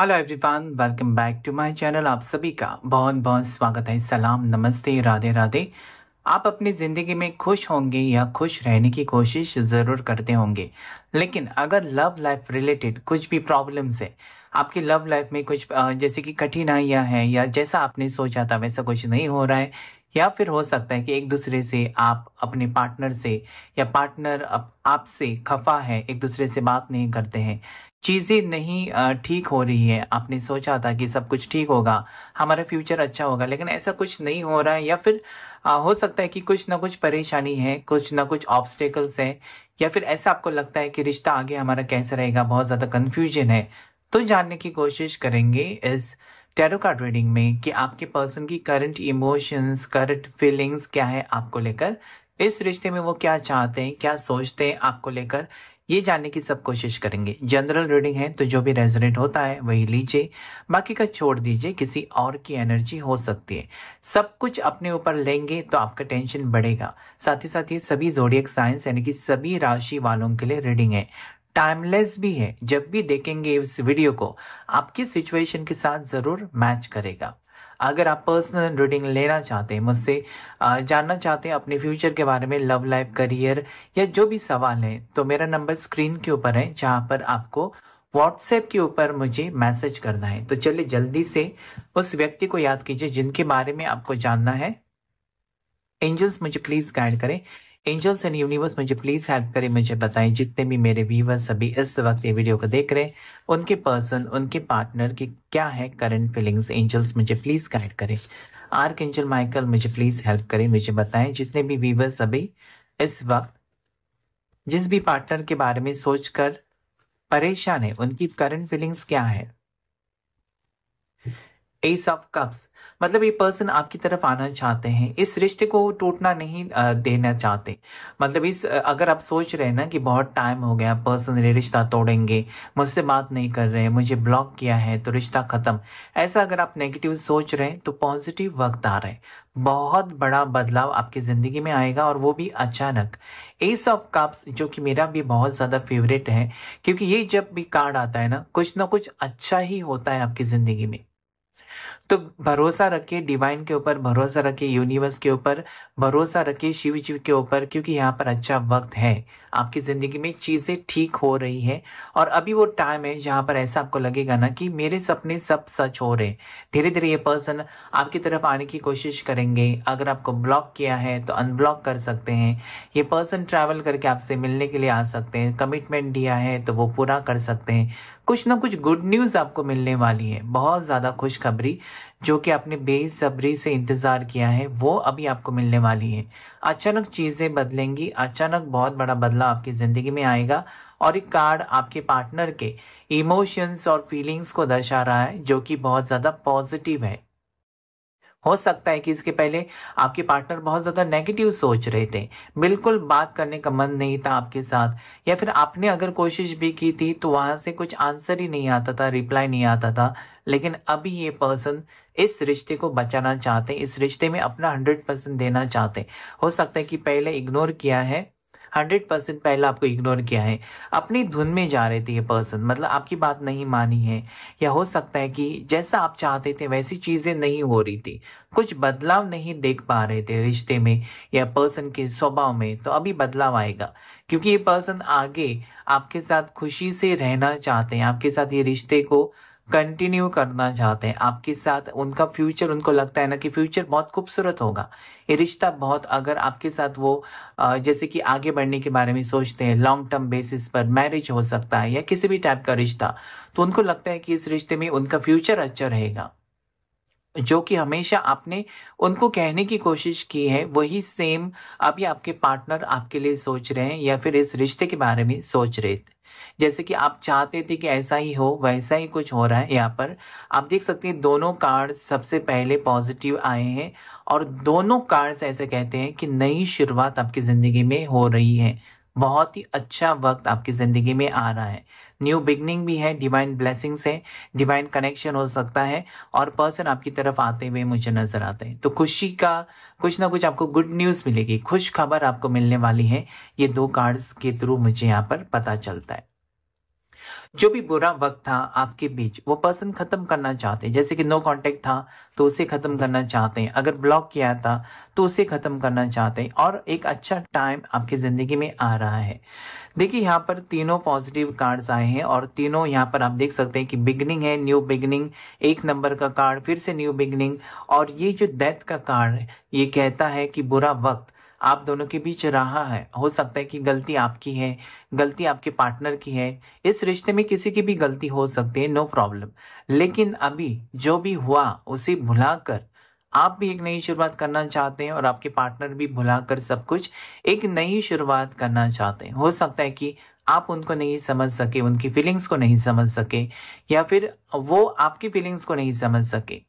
hello everyone welcome back to my channel आप सभी का बहुत बहुत स्वागत है सलाम नमस्ते राधे राधे आप अपनी ज़िंदगी में खुश होंगे या खुश रहने की कोशिश ज़रूर करते होंगे लेकिन अगर लव लाइफ रिलेटेड कुछ भी प्रॉब्लम्स है आपकी लव लाइफ में कुछ जैसे कि कठिनाइयाँ हैं या जैसा आपने सोचा था वैसा कुछ नहीं हो रहा है या फिर हो सकता है कि एक दूसरे से आप अपने पार्टनर से या पार्टनर आपसे खफा है एक दूसरे से बात नहीं करते हैं चीज़ें नहीं ठीक हो रही है आपने सोचा था कि सब कुछ ठीक होगा हमारा फ्यूचर अच्छा होगा लेकिन ऐसा कुछ नहीं हो रहा है या फिर हो सकता है कि कुछ ना कुछ परेशानी है कुछ ना कुछ ऑब्स्टेकल्स है या फिर ऐसा आपको लगता है कि रिश्ता आगे हमारा कैसे रहेगा बहुत ज़्यादा कंफ्यूजन है तो जानने की कोशिश करेंगे इस टैरो कार्ड रीडिंग में कि आपके पर्सन की करंट इमोशंस करंट फीलिंग्स क्या है आपको लेकर इस रिश्ते में वो क्या चाहते हैं क्या सोचते हैं आपको लेकर ये जानने की सब कोशिश करेंगे जनरल रीडिंग है तो जो भी रेजोनेट होता है वही लीजिए बाकी का छोड़ दीजिए किसी और की एनर्जी हो सकती है सब कुछ अपने ऊपर लेंगे तो आपका टेंशन बढ़ेगा साथ ही साथ ये सभी जोडियक साइंस यानी कि सभी राशि वालों के लिए रीडिंग है टाइमलेस भी है जब भी देखेंगे इस वीडियो को आपकी सिचुएशन के साथ ज़रूर मैच करेगा अगर आप पर्सनल रीडिंग लेना चाहते हैं मुझसे जानना चाहते हैं अपने फ्यूचर के बारे में लव लाइफ करियर या जो भी सवाल है तो मेरा नंबर स्क्रीन के ऊपर है जहाँ पर आपको व्हाट्सएप के ऊपर मुझे मैसेज करना है तो चलिए जल्दी से उस व्यक्ति को याद कीजिए जिनके बारे में आपको जानना है एंजल्स मुझे प्लीज गाइड करें एंजल्स एंड यूनिवर्स मुझे प्लीज हेल्प करें मुझे बताएं जितने भी मेरे व्यूवर्स अभी इस वक्त ये वीडियो को देख रहे हैं उनके पर्सन उनके पार्टनर की क्या है करंट फीलिंग्स एंजल्स मुझे प्लीज गाइड करें आर्क एंजल माइकल मुझे प्लीज हेल्प करें मुझे बताएं जितने भी व्यूवर्स अभी इस वक्त जिस भी पार्टनर के बारे में सोचकर परेशान है उनकी करंट फीलिंग्स क्या है एस ऑफ कप्स मतलब ये पर्सन आपकी तरफ आना चाहते हैं इस रिश्ते को टूटना नहीं देना चाहते मतलब इस अगर आप सोच रहे हैं ना कि बहुत टाइम हो गया पर्सन ने रिश्ता तोड़ेंगे मुझसे बात नहीं कर रहे हैं मुझे ब्लॉक किया है तो रिश्ता ख़त्म ऐसा अगर आप नेगेटिव सोच रहे हैं तो पॉजिटिव वक्त आ रहा है बहुत बड़ा बदलाव आपकी ज़िंदगी में आएगा और वो भी अचानक एस ऑफ कप्स जो कि मेरा भी बहुत ज़्यादा फेवरेट है क्योंकि ये जब भी कार्ड आता है ना कुछ ना कुछ अच्छा ही होता है आपकी ज़िंदगी में तो भरोसा रखिए डिवाइन के ऊपर भरोसा रखिए यूनिवर्स के ऊपर भरोसा रखिए शिव जी के ऊपर क्योंकि यहाँ पर अच्छा वक्त है आपकी ज़िंदगी में चीज़ें ठीक हो रही है और अभी वो टाइम है जहाँ पर ऐसा आपको लगेगा ना कि मेरे सपने सब सच हो रहे हैं धीरे धीरे ये पर्सन आपकी तरफ आने की कोशिश करेंगे अगर आपको ब्लॉक किया है तो अनब्लॉक कर सकते हैं ये पर्सन ट्रैवल करके आपसे मिलने के लिए आ सकते हैं कमिटमेंट दिया है तो वो पूरा कर सकते हैं कुछ ना कुछ गुड न्यूज़ आपको मिलने वाली है बहुत ज़्यादा खुशखबरी जो कि आपने बेसब्री से इंतज़ार किया है वो अभी आपको मिलने वाली है अचानक चीज़ें बदलेंगी अचानक बहुत बड़ा बदलाव आपकी ज़िंदगी में आएगा और एक कार्ड आपके पार्टनर के इमोशंस और फीलिंग्स को दर्शा रहा है जो कि बहुत ज़्यादा पॉजिटिव है हो सकता है कि इसके पहले आपके पार्टनर बहुत ज़्यादा नेगेटिव सोच रहे थे बिल्कुल बात करने का मन नहीं था आपके साथ या फिर आपने अगर कोशिश भी की थी तो वहां से कुछ आंसर ही नहीं आता था रिप्लाई नहीं आता था लेकिन अभी ये पर्सन इस रिश्ते को बचाना चाहते इस रिश्ते में अपना हंड्रेड परसेंट देना चाहते हो सकता है कि पहले इग्नोर किया है हंड्रेड परसेंट पहले आपको इग्नोर किया है अपनी धुन में जा रहे थे ये पर्सन मतलब आपकी बात नहीं मानी है या हो सकता है कि जैसा आप चाहते थे वैसी चीज़ें नहीं हो रही थी कुछ बदलाव नहीं देख पा रहे थे रिश्ते में या पर्सन के स्वभाव में तो अभी बदलाव आएगा क्योंकि ये पर्सन आगे आपके साथ खुशी से रहना चाहते हैं आपके साथ ये रिश्ते को कंटिन्यू करना चाहते हैं आपके साथ उनका फ्यूचर उनको लगता है ना कि फ्यूचर बहुत खूबसूरत होगा ये रिश्ता बहुत अगर आपके साथ वो जैसे कि आगे बढ़ने के बारे में सोचते हैं लॉन्ग टर्म बेसिस पर मैरिज हो सकता है या किसी भी टाइप का रिश्ता तो उनको लगता है कि इस रिश्ते में उनका फ्यूचर अच्छा रहेगा जो कि हमेशा आपने उनको कहने की कोशिश की है वही सेम अभी आपके पार्टनर आपके लिए सोच रहे हैं या फिर इस रिश्ते के बारे में सोच रहे थे जैसे कि आप चाहते थे कि ऐसा ही हो वैसा ही कुछ हो रहा है यहाँ पर आप देख सकते हैं दोनों कार्ड सबसे पहले पॉजिटिव आए हैं और दोनों कार्ड्स ऐसे कहते हैं कि नई शुरुआत आपकी ज़िंदगी में हो रही है बहुत ही अच्छा वक्त आपकी ज़िंदगी में आ रहा है न्यू बिगनिंग भी है डिवाइन ब्लेसिंग्स है डिवाइन कनेक्शन हो सकता है और पर्सन आपकी तरफ आते हुए मुझे नज़र आते हैं तो खुशी का कुछ ना कुछ आपको गुड न्यूज़ मिलेगी खुश खबर आपको मिलने वाली है ये दो कार्ड्स के थ्रू मुझे यहाँ पर पता चलता है जो भी बुरा वक्त था आपके बीच वो पर्सन खत्म करना चाहते हैं जैसे कि नो कांटेक्ट था तो उसे खत्म करना चाहते हैं अगर ब्लॉक किया था तो उसे खत्म करना चाहते हैं और एक अच्छा टाइम आपकी जिंदगी में आ रहा है देखिए यहाँ पर तीनों पॉजिटिव कार्ड्स आए हैं और तीनों यहाँ पर आप देख सकते हैं कि बिगनिंग है न्यू बिगनिंग एक नंबर का कार्ड फिर से न्यू बिगनिंग और ये जो डेथ का कार्ड है ये कहता है कि बुरा वक्त आप दोनों के बीच रहा है हो सकता है कि गलती आपकी है गलती आपके पार्टनर की है इस रिश्ते में किसी की भी गलती हो सकती है नो प्रॉब्लम लेकिन अभी जो भी हुआ उसे भुलाकर आप भी एक नई शुरुआत करना चाहते हैं और आपके पार्टनर भी भुलाकर सब कुछ एक नई शुरुआत करना चाहते हैं हो सकता है कि आप उनको नहीं समझ सके उनकी फीलिंग्स को नहीं समझ सके या फिर वो आपकी फीलिंग्स को नहीं समझ सके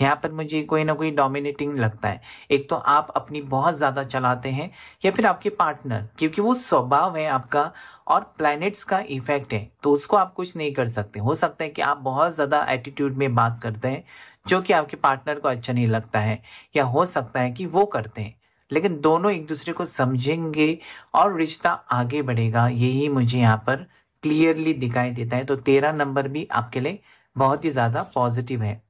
यहाँ पर मुझे कोई ना कोई डोमिनेटिंग लगता है एक तो आप अपनी बहुत ज़्यादा चलाते हैं या फिर आपके पार्टनर क्योंकि वो स्वभाव है आपका और प्लैनेट्स का इफेक्ट है तो उसको आप कुछ नहीं कर सकते हो सकता है कि आप बहुत ज़्यादा एटीट्यूड में बात करते हैं जो कि आपके पार्टनर को अच्छा नहीं लगता है या हो सकता है कि वो करते हैं लेकिन दोनों एक दूसरे को समझेंगे और रिश्ता आगे बढ़ेगा यही मुझे यहाँ पर क्लियरली दिखाई देता है तो तेरह नंबर भी आपके लिए बहुत ही ज़्यादा पॉजिटिव है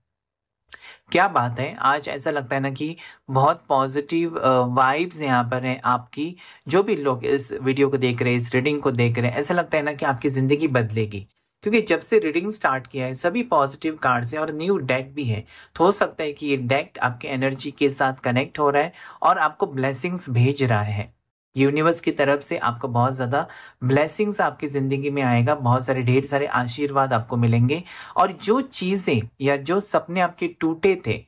क्या बात है आज ऐसा लगता है ना कि बहुत पॉजिटिव वाइब्स यहाँ पर हैं आपकी जो भी लोग इस वीडियो को देख रहे हैं इस रीडिंग को देख रहे हैं ऐसा लगता है ना कि आपकी ज़िंदगी बदलेगी क्योंकि जब से रीडिंग स्टार्ट किया है सभी पॉजिटिव कार्ड्स हैं और न्यू डेक भी है तो हो सकता है कि ये डेक आपके एनर्जी के साथ कनेक्ट हो रहा है और आपको ब्लेसिंग्स भेज रहा है यूनिवर्स की तरफ से आपको बहुत ज़्यादा ब्लेसिंग्स आपकी ज़िंदगी में आएगा बहुत सारे ढेर सारे आशीर्वाद आपको मिलेंगे और जो चीज़ें या जो सपने आपके टूटे थे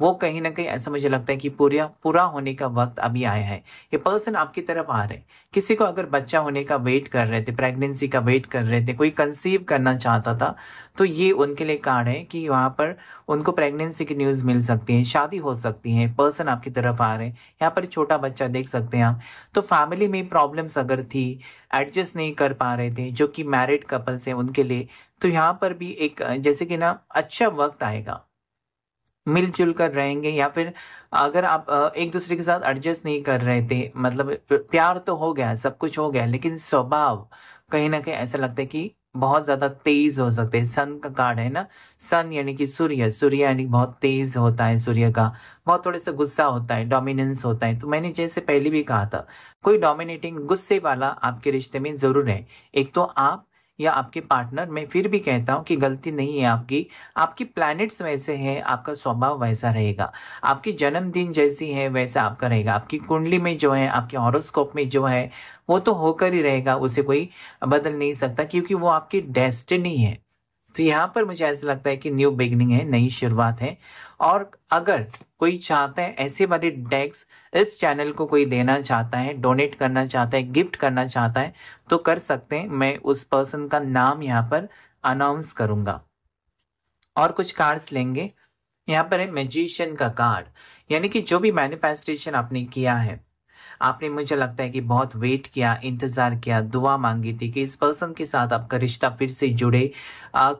वो कहीं ना कहीं ऐसा मुझे लगता है कि पूरा पूरा होने का वक्त अभी आया है ये पर्सन आपकी तरफ आ रहे हैं किसी को अगर बच्चा होने का वेट कर रहे थे प्रेगनेंसी का वेट कर रहे थे कोई कंसीव करना चाहता था तो ये उनके लिए कार्ड है कि वहाँ पर उनको प्रेगनेंसी की न्यूज़ मिल सकती है शादी हो सकती है पर्सन आपकी तरफ आ रहे हैं यहाँ पर छोटा बच्चा देख सकते हैं आप तो फैमिली में प्रॉब्लम्स अगर थी एडजस्ट नहीं कर पा रहे थे जो कि मैरिड कपल्स हैं उनके लिए तो यहाँ पर भी एक जैसे कि ना अच्छा वक्त आएगा मिलजुल कर रहेंगे या फिर अगर आप एक दूसरे के साथ एडजस्ट नहीं कर रहे थे मतलब प्यार तो हो गया सब कुछ हो गया लेकिन स्वभाव कहीं ना कहीं ऐसा लगता है कि बहुत ज्यादा तेज हो सकते हैं सन का कार्ड है ना सन यानी कि सूर्य सूर्य यानी बहुत तेज होता है सूर्य का बहुत थोड़े सा गुस्सा होता है डोमिनेंस होता है तो मैंने जैसे पहले भी कहा था कोई डोमिनेटिंग गुस्से वाला आपके रिश्ते में जरूर है एक तो आप या आपके पार्टनर मैं फिर भी कहता हूँ कि गलती नहीं है आपकी आपकी प्लैनेट्स वैसे हैं आपका स्वभाव वैसा रहेगा आपकी जन्मदिन जैसी है वैसा आपका रहेगा आपकी कुंडली में जो है आपके हॉरोस्कोप में जो है वो तो होकर ही रहेगा उसे कोई बदल नहीं सकता क्योंकि वो आपकी डेस्टिनी है तो यहाँ पर मुझे ऐसा लगता है कि न्यू बिगनिंग है नई शुरुआत है और अगर कोई चाहता है ऐसे वाले डेक्स इस चैनल को कोई देना चाहता है डोनेट करना चाहता है गिफ्ट करना चाहता है तो कर सकते हैं मैं उस पर्सन का नाम यहाँ पर अनाउंस करूँगा और कुछ कार्ड्स लेंगे यहाँ पर है मैजिशियन का कार्ड यानी कि जो भी मैनिफेस्टेशन आपने किया है आपने मुझे लगता है कि बहुत वेट किया इंतज़ार किया दुआ मांगी थी कि इस पर्सन के साथ आपका रिश्ता फिर से जुड़े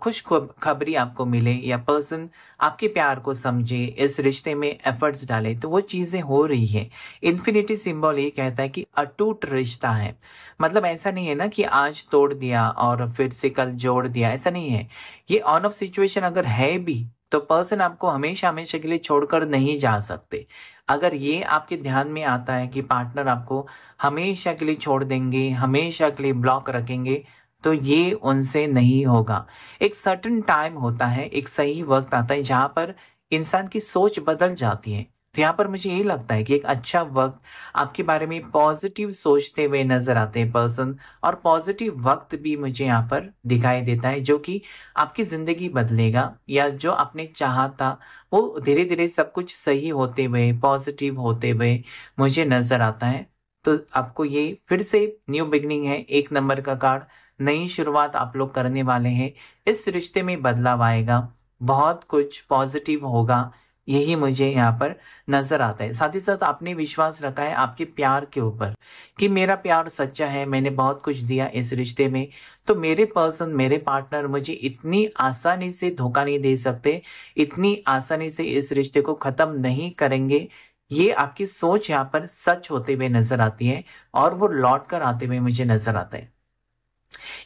खुश खबरी आपको मिले या पर्सन आपके प्यार को समझे इस रिश्ते में एफर्ट्स डाले तो वो चीज़ें हो रही है इन्फिनिटी सिंबल ये कहता है कि अटूट रिश्ता है मतलब ऐसा नहीं है ना कि आज तोड़ दिया और फिर से कल जोड़ दिया ऐसा नहीं है ये ऑन ऑफ सिचुएशन अगर है भी तो पर्सन आपको हमेशा हमेशा के लिए छोड़कर नहीं जा सकते अगर ये आपके ध्यान में आता है कि पार्टनर आपको हमेशा के लिए छोड़ देंगे हमेशा के लिए ब्लॉक रखेंगे तो ये उनसे नहीं होगा एक सर्टन टाइम होता है एक सही वक्त आता है जहाँ पर इंसान की सोच बदल जाती है तो यहाँ पर मुझे यही लगता है कि एक अच्छा वक्त आपके बारे में पॉजिटिव सोचते हुए नजर आते हैं पर्सन और पॉजिटिव वक्त भी मुझे यहाँ पर दिखाई देता है जो कि आपकी जिंदगी बदलेगा या जो आपने चाहा था वो धीरे धीरे सब कुछ सही होते हुए पॉजिटिव होते हुए मुझे नजर आता है तो आपको ये फिर से न्यू बिगनिंग है एक नंबर का कार्ड नई शुरुआत आप लोग करने वाले हैं इस रिश्ते में बदलाव आएगा बहुत कुछ पॉजिटिव होगा यही मुझे यहाँ पर नजर आता है साथ ही साथ आपने विश्वास रखा है आपके प्यार के ऊपर कि मेरा प्यार सच्चा है मैंने बहुत कुछ दिया इस रिश्ते में तो मेरे पर्सन मेरे पार्टनर मुझे इतनी आसानी से धोखा नहीं दे सकते इतनी आसानी से इस रिश्ते को खत्म नहीं करेंगे ये आपकी सोच यहाँ पर सच होते हुए नजर आती है और वो लौट कर आते हुए मुझे नजर आता है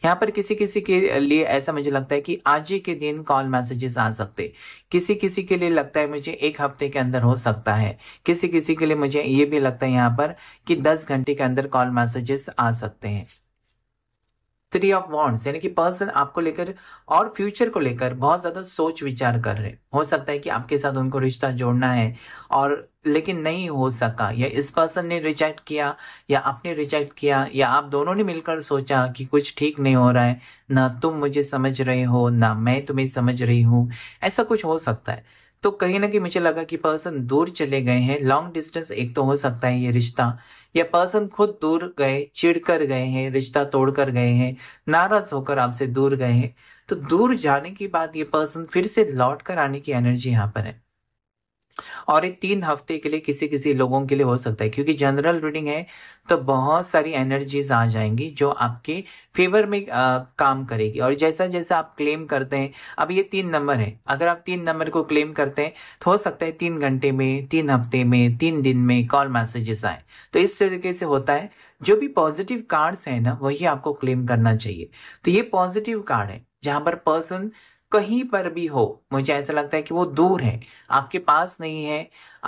यहाँ पर किसी किसी के लिए ऐसा मुझे लगता है कि आज ही के दिन कॉल मैसेजेस आ सकते किसी किसी के लिए लगता है मुझे एक हफ्ते के अंदर हो सकता है किसी किसी के लिए मुझे ये भी लगता है यहाँ पर कि दस घंटे के अंदर कॉल मैसेजेस आ सकते हैं थ्री ऑफ वॉन्ट्स यानी कि पर्सन आपको लेकर और फ्यूचर को लेकर बहुत ज़्यादा सोच विचार कर रहे हो सकता है कि आपके साथ उनको रिश्ता जोड़ना है और लेकिन नहीं हो सका या इस पर्सन ने रिजेक्ट किया या आपने रिजेक्ट किया या आप दोनों ने मिलकर सोचा कि कुछ ठीक नहीं हो रहा है ना तुम मुझे समझ रहे हो ना मैं तुम्हें समझ रही हूँ ऐसा कुछ हो सकता है तो कहीं ना कहीं मुझे लगा कि पर्सन दूर चले गए हैं लॉन्ग डिस्टेंस एक तो हो सकता है ये रिश्ता या पर्सन खुद दूर गए चिढ़ कर गए हैं रिश्ता तोड़ कर गए हैं नाराज होकर आपसे दूर गए हैं तो दूर जाने के बाद ये पर्सन फिर से लौट कर आने की एनर्जी यहाँ पर है और ये तीन हफ्ते के लिए किसी किसी लोगों के लिए हो सकता है क्योंकि जनरल रीडिंग है तो बहुत सारी एनर्जीज आ जाएंगी जो आपके फेवर में आ, काम करेगी और जैसा जैसा आप क्लेम करते हैं अब ये तीन नंबर है अगर आप तीन नंबर को क्लेम करते हैं तो हो सकता है तीन घंटे में तीन हफ्ते में तीन दिन में कॉल मैसेजेस आए तो इस तरीके से होता है जो भी पॉजिटिव कार्ड्स हैं ना वही आपको क्लेम करना चाहिए तो ये पॉजिटिव कार्ड है जहां पर पर्सन कहीं पर भी हो मुझे ऐसा लगता है कि वो दूर है आपके पास नहीं है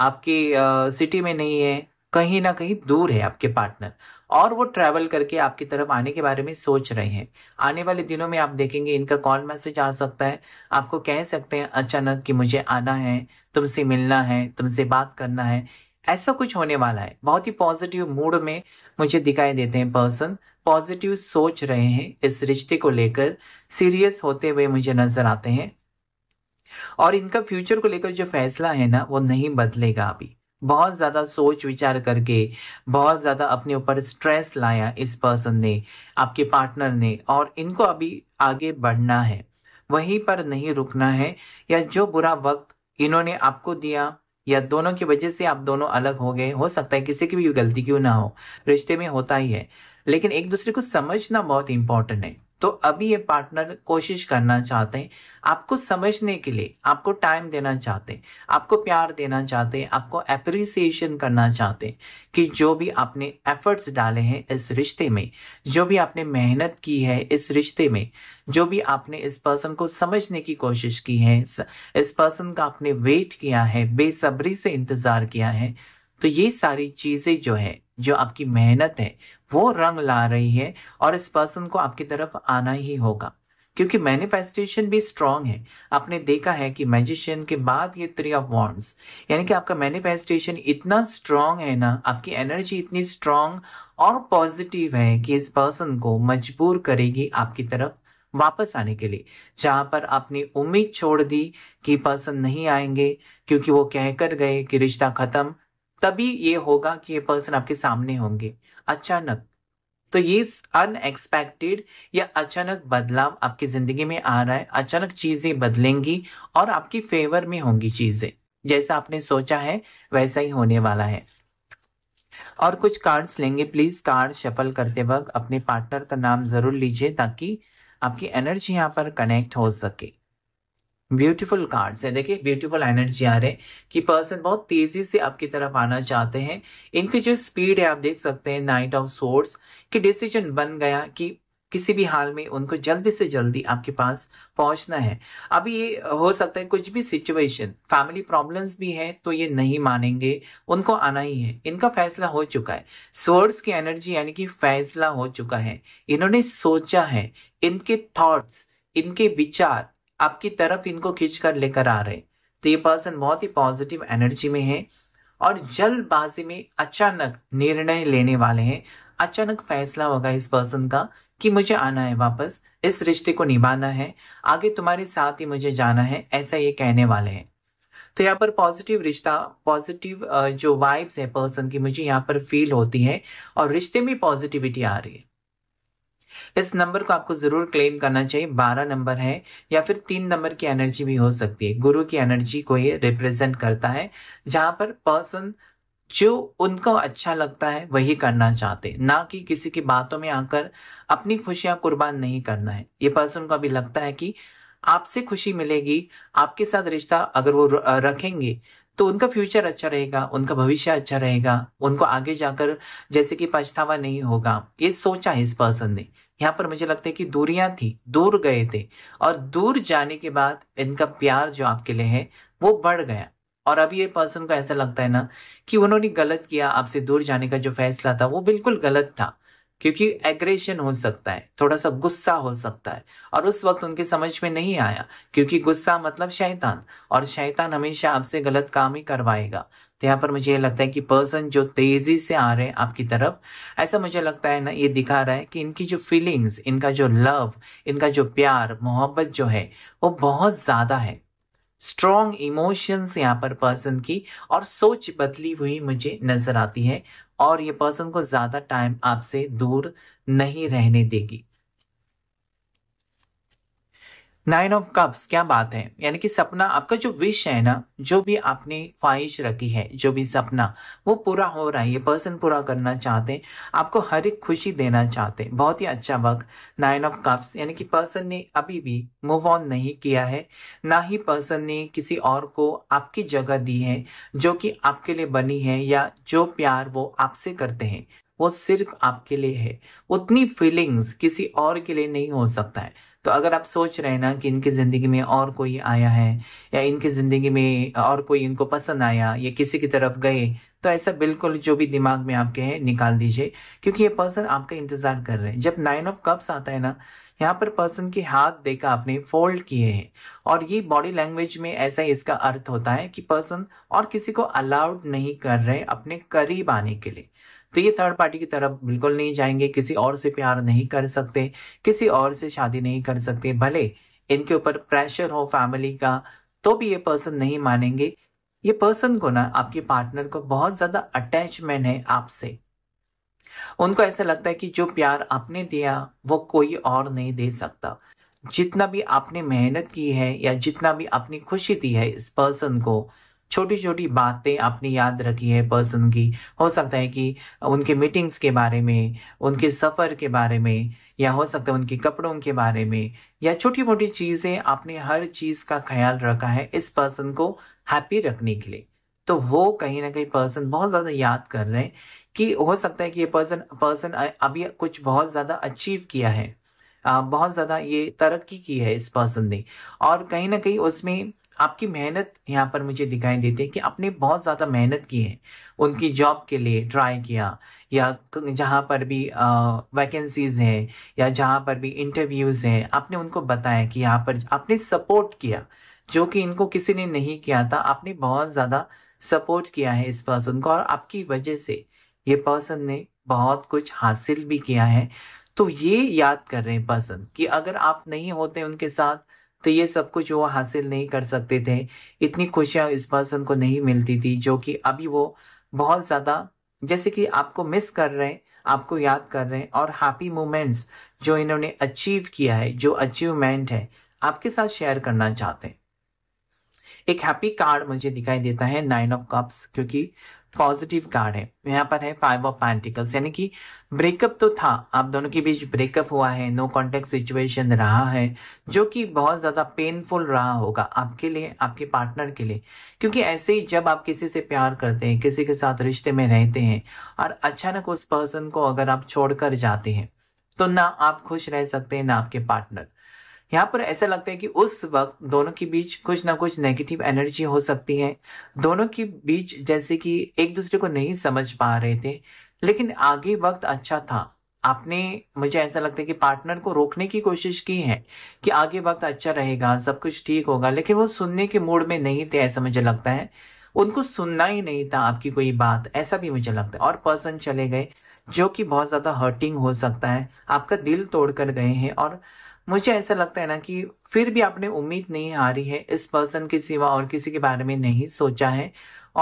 आपके सिटी में नहीं है कहीं ना कहीं दूर है आपके पार्टनर और वो ट्रैवल करके आपकी तरफ आने के बारे में सोच रहे हैं आने वाले दिनों में आप देखेंगे इनका कॉल मैसेज आ सकता है आपको कह सकते हैं अचानक कि मुझे आना है तुमसे मिलना है तुमसे बात करना है ऐसा कुछ होने वाला है बहुत ही पॉजिटिव मूड में मुझे दिखाई देते हैं पर्सन पॉजिटिव सोच रहे हैं इस रिश्ते को लेकर सीरियस होते हुए मुझे नजर आते हैं और इनका फ्यूचर को लेकर जो फैसला है ना वो नहीं बदलेगा अभी बहुत ज़्यादा सोच विचार करके बहुत ज़्यादा अपने ऊपर स्ट्रेस लाया इस पर्सन ने आपके पार्टनर ने और इनको अभी आगे बढ़ना है वहीं पर नहीं रुकना है या जो बुरा वक्त इन्होंने आपको दिया या दोनों की वजह से आप दोनों अलग हो गए हो सकता है किसी की भी गलती क्यों ना हो रिश्ते में होता ही है लेकिन एक दूसरे को समझना बहुत इंपॉर्टेंट है तो अभी ये पार्टनर कोशिश करना चाहते हैं आपको समझने के लिए आपको टाइम देना चाहते हैं आपको प्यार देना चाहते हैं आपको अप्रिसिएशन करना चाहते हैं कि जो भी आपने एफर्ट्स डाले हैं इस रिश्ते में जो भी आपने मेहनत की है इस रिश्ते में जो भी आपने इस पर्सन को समझने की कोशिश की है इस पर्सन का आपने वेट किया है बेसब्री से इंतजार किया है तो ये सारी चीजें जो है जो आपकी मेहनत है वो रंग ला रही है और इस पर्सन को आपकी तरफ आना ही होगा क्योंकि मैनिफेस्टेशन भी स्ट्रांग है आपने देखा है कि मैजिशियन के बाद ये थ्री ऑफ वॉन्ड्स यानी कि आपका मैनिफेस्टेशन इतना स्ट्रांग है ना आपकी एनर्जी इतनी स्ट्रांग और पॉजिटिव है कि इस पर्सन को मजबूर करेगी आपकी तरफ वापस आने के लिए जहां पर आपने उम्मीद छोड़ दी कि पर्सन नहीं आएंगे क्योंकि वो कहकर गए कि रिश्ता खत्म तभी ये होगा कि ये पर्सन आपके सामने होंगे अचानक तो ये अनएक्सपेक्टेड या अचानक बदलाव आपकी जिंदगी में आ रहा है अचानक चीजें बदलेंगी और आपकी फेवर में होंगी चीजें जैसा आपने सोचा है वैसा ही होने वाला है और कुछ कार्ड्स लेंगे प्लीज कार्ड शफल करते वक्त अपने पार्टनर का नाम जरूर लीजिए ताकि आपकी एनर्जी यहाँ पर कनेक्ट हो सके ब्यूटीफुल कार्ड्स है देखिए ब्यूटीफुल एनर्जी आ रहे हैं कि पर्सन बहुत तेजी से आपकी तरफ आना चाहते हैं इनकी जो स्पीड है आप देख सकते हैं नाइट ऑफ सोर्ड्स कि डिसीजन बन गया कि किसी भी हाल में उनको जल्दी से जल्दी आपके पास पहुंचना है अभी ये हो सकता है कुछ भी सिचुएशन फैमिली प्रॉब्लम्स भी है तो ये नहीं मानेंगे उनको आना ही है इनका फैसला हो चुका है स्वर्ड्स की एनर्जी यानी कि फैसला हो चुका है इन्होंने सोचा है इनके थॉट्स इनके विचार आपकी तरफ इनको खींच कर लेकर आ रहे तो ये पर्सन बहुत ही पॉजिटिव एनर्जी में है और जल्दबाजी में अचानक निर्णय लेने वाले हैं अचानक फैसला होगा इस पर्सन का कि मुझे आना है वापस इस रिश्ते को निभाना है आगे तुम्हारे साथ ही मुझे जाना है ऐसा ये कहने वाले हैं तो यहाँ पर पॉजिटिव रिश्ता पॉजिटिव जो वाइब्स है पर्सन की मुझे यहाँ पर फील होती है और रिश्ते में पॉजिटिविटी आ रही है इस नंबर को आपको जरूर क्लेम करना चाहिए बारह नंबर है या फिर तीन नंबर की एनर्जी भी हो सकती है गुरु की एनर्जी को ये रिप्रेजेंट करता है जहां पर पर्सन जो उनको अच्छा लगता है वही करना चाहते ना कि किसी की बातों में आकर अपनी खुशियां कुर्बान नहीं करना है ये पर्सन को अभी लगता है कि आपसे खुशी मिलेगी आपके साथ रिश्ता अगर वो रखेंगे तो उनका फ्यूचर अच्छा रहेगा उनका भविष्य अच्छा रहेगा उनको आगे जाकर जैसे कि पछतावा नहीं होगा ये सोचा इस पर्सन ने यहाँ पर मुझे लगता है कि दूरियां थी दूर गए थे और दूर जाने के बाद इनका प्यार जो आपके लिए है वो बढ़ गया और अब ये पर्सन को ऐसा लगता है ना कि उन्होंने गलत किया आपसे दूर जाने का जो फैसला था वो बिल्कुल गलत था क्योंकि एग्रेशन हो सकता है थोड़ा सा गुस्सा हो सकता है और उस वक्त उनके समझ में नहीं आया क्योंकि गुस्सा मतलब शैतान और शैतान हमेशा आपसे गलत काम ही करवाएगा तो यहाँ पर मुझे ये लगता है कि पर्सन जो तेजी से आ रहे हैं आपकी तरफ ऐसा मुझे लगता है ना ये दिखा रहा है कि इनकी जो फीलिंग्स इनका जो लव इनका जो प्यार मोहब्बत जो है वो बहुत ज़्यादा है स्ट्रॉन्ग इमोशंस यहाँ पर पर्सन की और सोच बदली हुई मुझे नजर आती है और ये पर्सन को ज्यादा टाइम आपसे दूर नहीं रहने देगी नाइन ऑफ कप्स क्या बात है यानी कि सपना आपका जो विश है ना जो भी आपने ख्वाहिश रखी है जो भी सपना वो पूरा हो रहा है ये पर्सन पूरा करना चाहते हैं आपको हर एक खुशी देना चाहते हैं बहुत ही अच्छा वक्त नाइन ऑफ कप्स यानी कि पर्सन ने अभी भी मूव ऑन नहीं किया है ना ही पर्सन ने किसी और को आपकी जगह दी है जो कि आपके लिए बनी है या जो प्यार वो आपसे करते हैं वो सिर्फ आपके लिए है उतनी फीलिंग्स किसी और के लिए नहीं हो सकता है तो अगर आप सोच रहे हैं ना कि इनकी ज़िंदगी में और कोई आया है या इनकी ज़िंदगी में और कोई इनको पसंद आया या किसी की तरफ गए तो ऐसा बिल्कुल जो भी दिमाग में आपके है निकाल दीजिए क्योंकि ये पर्सन आपका इंतज़ार कर रहे हैं जब नाइन ऑफ कप्स आता है ना यहाँ पर पर्सन के हाथ देखा आपने फोल्ड किए हैं और ये बॉडी लैंग्वेज में ऐसा ही इसका अर्थ होता है कि पर्सन और किसी को अलाउड नहीं कर रहे अपने करीब आने के लिए तो ये थर्ड पार्टी की तरफ बिल्कुल नहीं जाएंगे किसी और से प्यार नहीं कर सकते किसी और से शादी नहीं कर सकते भले इनके ऊपर प्रेशर हो फैमिली का तो भी ये पर्सन नहीं मानेंगे ये पर्सन को ना आपके पार्टनर को बहुत ज्यादा अटैचमेंट है आपसे उनको ऐसा लगता है कि जो प्यार आपने दिया वो कोई और नहीं दे सकता जितना भी आपने मेहनत की है या जितना भी आपने खुशी दी है इस पर्सन को छोटी छोटी बातें आपने याद रखी है पर्सन की हो सकता है कि उनके मीटिंग्स के बारे में उनके सफ़र के बारे में या हो सकता है उनके कपड़ों के बारे में या छोटी मोटी चीज़ें आपने हर चीज़ का ख्याल रखा है इस पर्सन को हैप्पी रखने के लिए तो वो कहीं ना कहीं पर्सन बहुत ज़्यादा याद कर रहे हैं कि हो सकता है कि ये पर्सन पर्सन अभी कुछ बहुत ज़्यादा अचीव किया है बहुत ज़्यादा ये तरक्की की है इस पर्सन ने और कहीं ना कहीं उसमें आपकी मेहनत यहाँ पर मुझे दिखाई देती है कि आपने बहुत ज़्यादा मेहनत की है उनकी जॉब के लिए ट्राई किया या जहाँ पर भी वैकेंसीज़ हैं या जहाँ पर भी इंटरव्यूज़ हैं आपने उनको बताया कि यहाँ पर आपने सपोर्ट किया जो कि इनको किसी ने नहीं किया था आपने बहुत ज़्यादा सपोर्ट किया है इस पर्सन को और आपकी वजह से ये पर्सन ने बहुत कुछ हासिल भी किया है तो ये याद कर रहे हैं पर्सन कि अगर आप नहीं होते उनके साथ तो ये सब कुछ वो हासिल नहीं कर सकते थे इतनी खुशियाँ इस पर्सन को नहीं मिलती थी जो कि अभी वो बहुत ज़्यादा जैसे कि आपको मिस कर रहे हैं आपको याद कर रहे हैं और हैप्पी मोमेंट्स जो इन्होंने अचीव किया है जो अचीवमेंट है आपके साथ शेयर करना चाहते हैं एक हैप्पी कार्ड मुझे दिखाई देता है नाइन ऑफ कप्स क्योंकि पॉजिटिव कार्ड है यहाँ पर है फाइव ऑफ पैंटिकल्स यानी कि ब्रेकअप तो था आप दोनों के बीच ब्रेकअप हुआ है नो कॉन्टेक्ट सिचुएशन रहा है जो कि बहुत ज़्यादा पेनफुल रहा होगा आपके लिए आपके पार्टनर के लिए क्योंकि ऐसे ही जब आप किसी से प्यार करते हैं किसी के साथ रिश्ते में रहते हैं और अचानक उस पर्सन को अगर आप छोड़कर जाते हैं तो ना आप खुश रह सकते हैं ना आपके पार्टनर यहाँ पर ऐसा लगता है कि उस वक्त दोनों के बीच कुछ ना कुछ नेगेटिव एनर्जी हो सकती है दोनों के बीच जैसे कि एक दूसरे को नहीं समझ पा रहे थे लेकिन आगे वक्त अच्छा था आपने मुझे ऐसा लगता है कि पार्टनर को रोकने की कोशिश की है कि आगे वक्त अच्छा रहेगा सब कुछ ठीक होगा लेकिन वो सुनने के मूड में नहीं थे ऐसा मुझे लगता है उनको सुनना ही नहीं था आपकी कोई बात ऐसा भी मुझे लगता है और पर्सन चले गए जो कि बहुत ज़्यादा हर्टिंग हो सकता है आपका दिल तोड़ कर गए हैं और मुझे ऐसा लगता है ना कि फिर भी आपने उम्मीद नहीं हारी है इस पर्सन के सिवा और किसी के बारे में नहीं सोचा है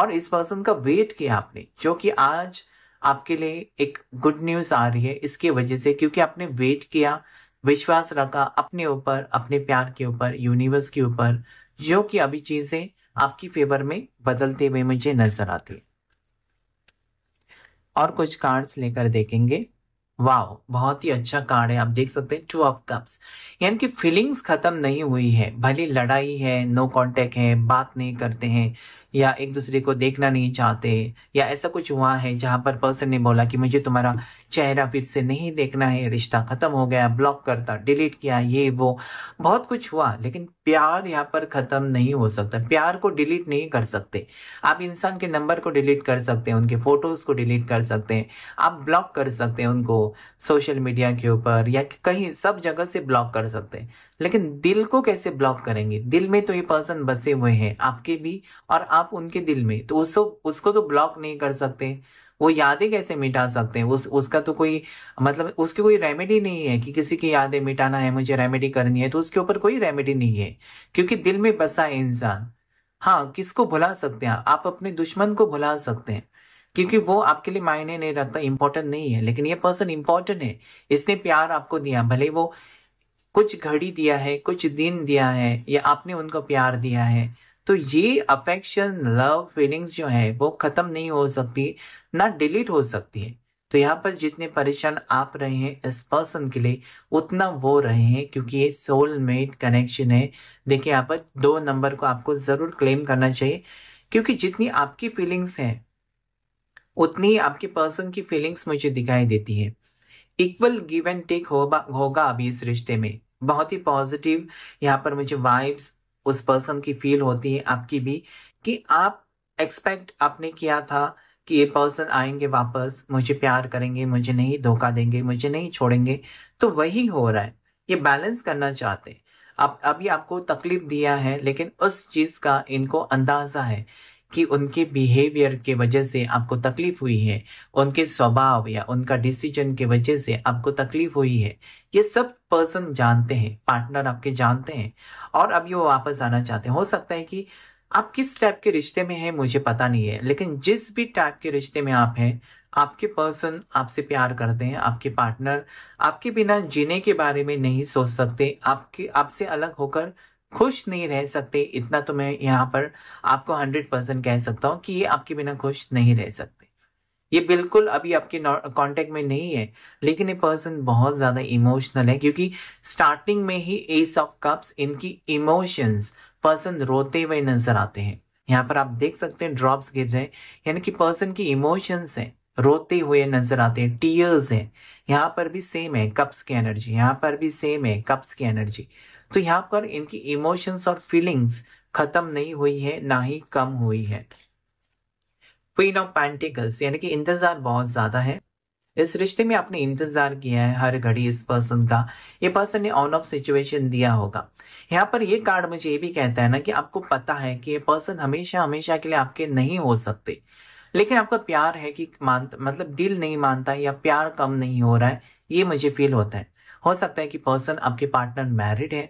और इस पर्सन का वेट किया आपने जो कि आज आपके लिए एक गुड न्यूज आ रही है इसकी वजह से क्योंकि आपने वेट किया विश्वास रखा अपने ऊपर अपने प्यार के ऊपर यूनिवर्स के ऊपर जो कि अभी चीजें आपकी फेवर में बदलते हुए मुझे नजर आती और कुछ कार्ड्स लेकर देखेंगे वाओ बहुत ही अच्छा कार्ड है आप देख सकते हैं टू ऑफ कप्स यानी कि फीलिंग्स खत्म नहीं हुई है भले लड़ाई है नो कांटेक्ट है बात नहीं करते हैं या एक दूसरे को देखना नहीं चाहते या ऐसा कुछ हुआ है जहाँ पर पर्सन ने बोला कि मुझे तुम्हारा चेहरा फिर से नहीं देखना है रिश्ता ख़त्म हो गया ब्लॉक करता डिलीट किया ये वो बहुत कुछ हुआ लेकिन प्यार यहाँ पर ख़त्म नहीं हो सकता प्यार को डिलीट नहीं कर सकते आप इंसान के नंबर को डिलीट कर सकते हैं उनके फ़ोटोज़ को डिलीट कर सकते हैं आप ब्लॉक कर सकते हैं उनको सोशल मीडिया के ऊपर या कहीं सब जगह से ब्लॉक कर सकते हैं लेकिन दिल को कैसे ब्लॉक करेंगे दिल में तो ये पर्सन बसे हुए हैं आपके भी और आप उनके दिल में तो उसको उसको तो ब्लॉक नहीं कर सकते वो यादें कैसे मिटा सकते हैं उस उसका तो कोई मतलब उसकी कोई रेमेडी नहीं है कि किसी की यादें मिटाना है मुझे रेमेडी करनी है तो उसके ऊपर कोई रेमेडी नहीं है क्योंकि दिल में बसा है इंसान हाँ किसको भुला सकते हैं आप अपने दुश्मन को भुला सकते हैं क्योंकि वो आपके लिए मायने नहीं रखता इंपॉर्टेंट नहीं है लेकिन ये पर्सन इंपॉर्टेंट है इसने प्यार आपको दिया भले वो कुछ घड़ी दिया है कुछ दिन दिया है या आपने उनको प्यार दिया है तो ये अफेक्शन लव फीलिंग्स जो है वो ख़त्म नहीं हो सकती ना डिलीट हो सकती है तो यहाँ पर जितने परेशान आप रहे हैं इस पर्सन के लिए उतना वो रहे हैं क्योंकि ये सोलमेट कनेक्शन है देखिए यहाँ पर दो नंबर को आपको ज़रूर क्लेम करना चाहिए क्योंकि जितनी आपकी फीलिंग्स हैं उतनी आपके पर्सन की फीलिंग्स मुझे दिखाई देती है इक्वल गिव एंड टेक होगा अभी इस रिश्ते में बहुत ही पॉजिटिव यहाँ पर मुझे वाइब्स उस पर्सन की फील होती है आपकी भी कि आप एक्सपेक्ट आपने किया था कि ये पर्सन आएंगे वापस मुझे प्यार करेंगे मुझे नहीं धोखा देंगे मुझे नहीं छोड़ेंगे तो वही हो रहा है ये बैलेंस करना चाहते हैं आप अभी आपको तकलीफ दिया है लेकिन उस चीज का इनको अंदाजा है कि उनके बिहेवियर के वजह से आपको तकलीफ हुई है उनके स्वभाव या उनका डिसीजन के वजह से आपको तकलीफ हुई है ये सब पर्सन जानते हैं पार्टनर आपके जानते हैं और अब ये वो वापस आना चाहते हैं हो सकता है कि आप किस टाइप के रिश्ते में हैं मुझे पता नहीं है लेकिन जिस भी टाइप के रिश्ते में आप हैं आपके पर्सन आपसे प्यार करते हैं आपके पार्टनर आपके बिना जीने के बारे में नहीं सोच सकते आपके आपसे अलग होकर खुश नहीं रह सकते इतना तो मैं यहाँ पर आपको हंड्रेड परसेंट कह सकता हूँ कि ये आपके बिना खुश नहीं रह सकते ये बिल्कुल अभी आपके कांटेक्ट में नहीं है लेकिन ये पर्सन बहुत ज़्यादा इमोशनल है क्योंकि स्टार्टिंग में ही एस ऑफ कप्स इनकी इमोशंस पर्सन रोते हुए नजर आते हैं यहाँ पर आप देख सकते हैं ड्रॉप्स गिर रहे हैं यानी कि पर्सन की इमोशंस हैं रोते हुए नजर आते हैं टीयर्स हैं यहाँ पर भी सेम है कप्स की एनर्जी यहाँ पर भी सेम है कप्स की एनर्जी तो यहाँ पर इनकी इमोशंस और फीलिंग्स खत्म नहीं हुई है ना ही कम हुई है क्वीन ऑफ पैंटिकल्स यानी कि इंतजार बहुत ज्यादा है इस रिश्ते में आपने इंतजार किया है हर घड़ी इस पर्सन का ये पर्सन ने ऑन ऑफ सिचुएशन दिया होगा यहाँ पर ये कार्ड मुझे ये भी कहता है ना कि आपको पता है कि ये पर्सन हमेशा हमेशा के लिए आपके नहीं हो सकते लेकिन आपका प्यार है कि मान मतलब दिल नहीं मानता या प्यार कम नहीं हो रहा है ये मुझे फील होता है हो सकता है कि पर्सन आपके पार्टनर मैरिड है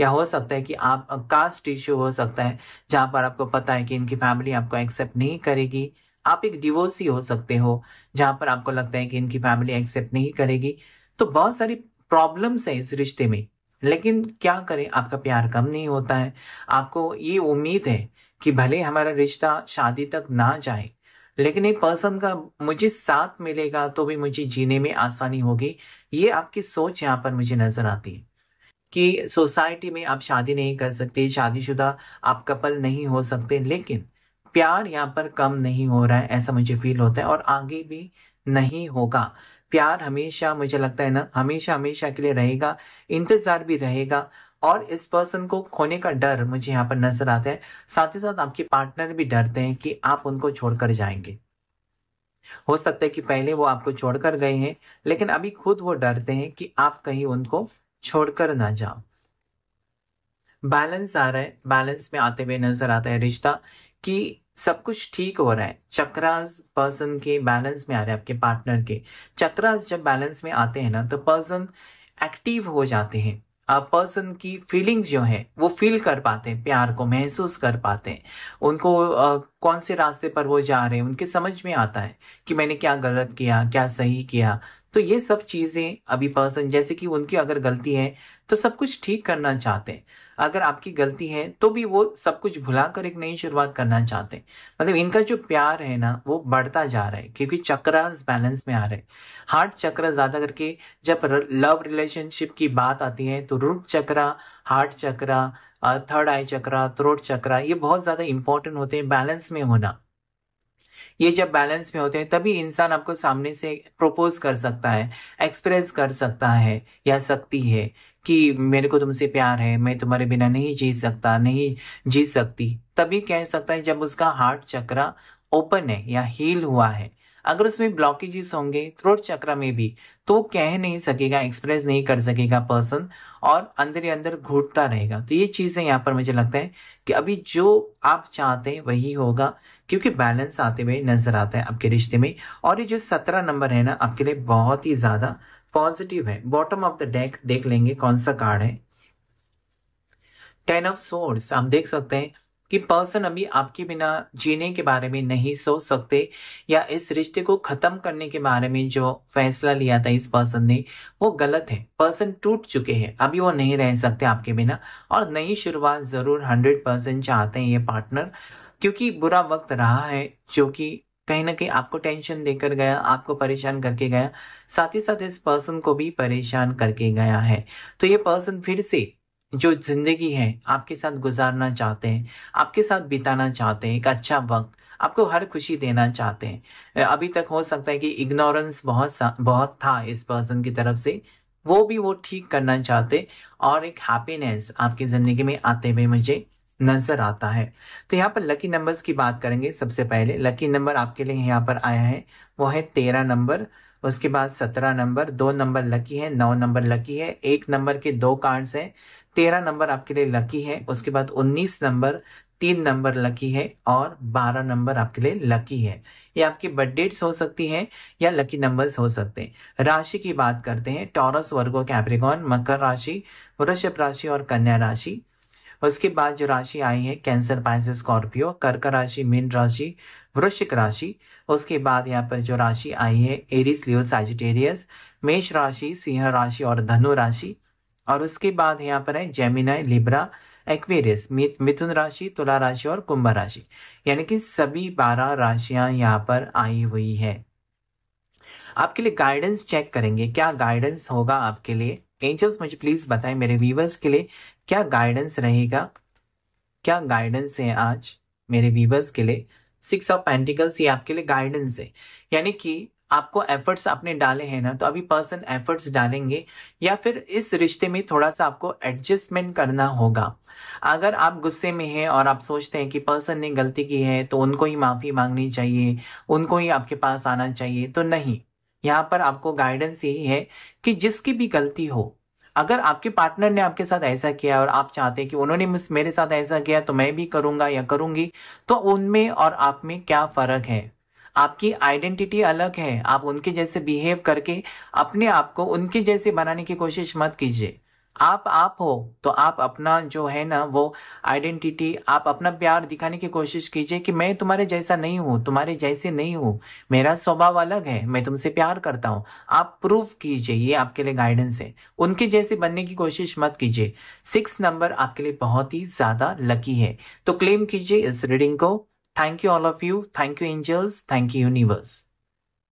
या हो सकता है कि आप कास्ट इश्यू हो सकता है जहाँ पर आपको पता है कि इनकी फैमिली आपको एक्सेप्ट नहीं करेगी आप एक डिवोर्सी हो सकते हो जहाँ पर आपको लगता है कि इनकी फैमिली एक्सेप्ट नहीं करेगी तो बहुत सारी प्रॉब्लम्स हैं इस रिश्ते में लेकिन क्या करें आपका प्यार कम नहीं होता है आपको ये उम्मीद है कि भले हमारा रिश्ता शादी तक ना जाए लेकिन एक पर्सन का मुझे साथ मिलेगा तो भी मुझे जीने में आसानी होगी ये आपकी सोच यहाँ पर मुझे नजर आती है कि सोसाइटी में आप शादी नहीं कर सकते शादीशुदा आप कपल नहीं हो सकते लेकिन प्यार यहाँ पर कम नहीं हो रहा है ऐसा मुझे फील होता है और आगे भी नहीं होगा प्यार हमेशा मुझे लगता है ना हमेशा हमेशा के लिए रहेगा इंतजार भी रहेगा और इस पर्सन को खोने का डर मुझे यहाँ पर नजर आता है साथ ही साथ आपके पार्टनर भी डरते हैं कि आप उनको छोड़कर जाएंगे हो सकता है कि पहले वो आपको छोड़कर गए हैं लेकिन अभी खुद वो डरते हैं कि आप कहीं उनको छोड़कर ना जाओ बैलेंस आ रहा है बैलेंस में आते हुए नजर आता है रिश्ता कि सब कुछ ठीक हो रहा है चक्रास पर्सन के बैलेंस में आ रहे हैं आपके पार्टनर के चक्रास जब बैलेंस में आते हैं ना तो पर्सन एक्टिव हो जाते हैं आप पर्सन की फीलिंग्स जो है वो फील कर पाते हैं प्यार को महसूस कर पाते हैं उनको आ, कौन से रास्ते पर वो जा रहे हैं उनके समझ में आता है कि मैंने क्या गलत किया क्या सही किया तो ये सब चीजें अभी पर्सन जैसे कि उनकी अगर गलती है तो सब कुछ ठीक करना चाहते हैं अगर आपकी गलती है तो भी वो सब कुछ भुलाकर एक नई शुरुआत करना चाहते हैं मतलब इनका जो प्यार है ना वो बढ़ता जा रहा है क्योंकि चक्रास बैलेंस में आ रहे हैं हार्ट चक्र ज्यादा करके जब लव रिलेशनशिप की बात आती है तो root chakra heart chakra third eye chakra throat chakra ये बहुत ज्यादा इंपॉर्टेंट होते हैं बैलेंस में होना ये जब बैलेंस में होते हैं तभी इंसान आपको सामने से प्रपोज कर सकता है एक्सप्रेस कर सकता है या सकती है कि मेरे को तुमसे प्यार है मैं तुम्हारे बिना नहीं जी सकता नहीं जी सकती तभी कह सकता है जब उसका हार्ट चक्रा ओपन है या हील हुआ है अगर उसमें ब्लॉकेजेस होंगे थ्रोट चक्रा में भी तो कह नहीं सकेगा एक्सप्रेस नहीं कर सकेगा पर्सन और अंदर ही अंदर घूटता रहेगा तो ये चीज़ें यहाँ पर मुझे लगता है कि अभी जो आप चाहते हैं वही होगा क्योंकि बैलेंस आते हुए नजर आता है आपके रिश्ते में और ये जो सत्रह नंबर है ना आपके लिए बहुत ही ज्यादा पॉजिटिव है बॉटम ऑफ द डेक देख लेंगे कौन सा कार्ड है टेन ऑफ सोर्स आप देख सकते हैं कि पर्सन अभी आपके बिना जीने के बारे में नहीं सोच सकते या इस रिश्ते को खत्म करने के बारे में जो फैसला लिया था इस पर्सन ने वो गलत है पर्सन टूट चुके हैं अभी वो नहीं रह सकते आपके बिना और नई शुरुआत जरूर हंड्रेड परसेंट चाहते हैं ये पार्टनर क्योंकि बुरा वक्त रहा है जो कि कहीं ना कहीं आपको टेंशन देकर गया आपको परेशान करके गया साथ ही साथ इस पर्सन को भी परेशान करके गया है तो ये पर्सन फिर से जो जिंदगी है आपके साथ गुजारना चाहते हैं आपके साथ बिताना चाहते हैं एक अच्छा वक्त आपको हर खुशी देना चाहते हैं अभी तक हो सकता है कि इग्नोरेंस बहुत बहुत था इस पर्सन की तरफ से वो भी वो ठीक करना चाहते और एक हैप्पीनेस आपकी ज़िंदगी में आते हुए मुझे नजर आता है तो यहाँ पर लकी नंबर्स की बात करेंगे सबसे पहले लकी नंबर आपके लिए यहाँ पर आया है वो है तेरह नंबर उसके बाद सत्रह नंबर दो नंबर लकी है नौ नंबर लकी है एक नंबर के दो कार्ड्स हैं तेरह नंबर आपके लिए लकी है उसके बाद उन्नीस नंबर तीन नंबर लकी है और बारह नंबर आपके लिए लकी है ये आपकी बर्थडेट्स हो सकती हैं या लकी नंबर्स हो सकते हैं राशि की बात करते हैं टॉरस वर्गो कैप्रिकॉन मकर राशि वृषभ राशि और कन्या राशि उसके बाद जो राशि आई है कैंसर पाइस स्कॉर्पियो कर्क राशि मीन राशि वृश्चिक राशि उसके बाद यहाँ पर जो राशि आई है एरिस लियो सैजिटेरियस मेष राशि सिंह राशि और धनु राशि और उसके बाद यहाँ पर है जेमिनाई लिब्रा एक्वेरियस मिथुन राशि तुला राशि और कुंभ राशि यानी कि सभी बारह राशियां यहाँ पर आई हुई है आपके लिए गाइडेंस चेक करेंगे क्या गाइडेंस होगा आपके लिए एंजल्स मुझे प्लीज बताएं मेरे व्यूवर्स के लिए क्या गाइडेंस रहेगा क्या गाइडेंस है आज मेरे वीवर्स के लिए सिक्स ऑफ पेंटिकल्स ये आपके लिए गाइडेंस है यानी कि आपको एफर्ट्स आपने डाले हैं ना तो अभी पर्सन एफर्ट्स डालेंगे या फिर इस रिश्ते में थोड़ा सा आपको एडजस्टमेंट करना होगा अगर आप गुस्से में हैं और आप सोचते हैं कि पर्सन ने गलती की है तो उनको ही माफ़ी मांगनी चाहिए उनको ही आपके पास आना चाहिए तो नहीं यहाँ पर आपको गाइडेंस यही है कि जिसकी भी गलती हो अगर आपके पार्टनर ने आपके साथ ऐसा किया और आप चाहते हैं कि उन्होंने मेरे साथ ऐसा किया तो मैं भी करूंगा या करूंगी तो उनमें और आप में क्या फर्क है आपकी आइडेंटिटी अलग है आप उनके जैसे बिहेव करके अपने आप को उनके जैसे बनाने की कोशिश मत कीजिए आप आप हो तो आप अपना जो है ना वो आइडेंटिटी आप अपना प्यार दिखाने की कोशिश कीजिए कि मैं तुम्हारे जैसा नहीं हूं तुम्हारे जैसे नहीं हूँ मेरा स्वभाव अलग है मैं तुमसे प्यार करता हूँ आप प्रूव कीजिए ये आपके लिए गाइडेंस है उनके जैसे बनने की कोशिश मत कीजिए सिक्स नंबर आपके लिए बहुत ही ज्यादा लकी है तो क्लेम कीजिए इस रीडिंग को thank you all of you thank you angels thank you universe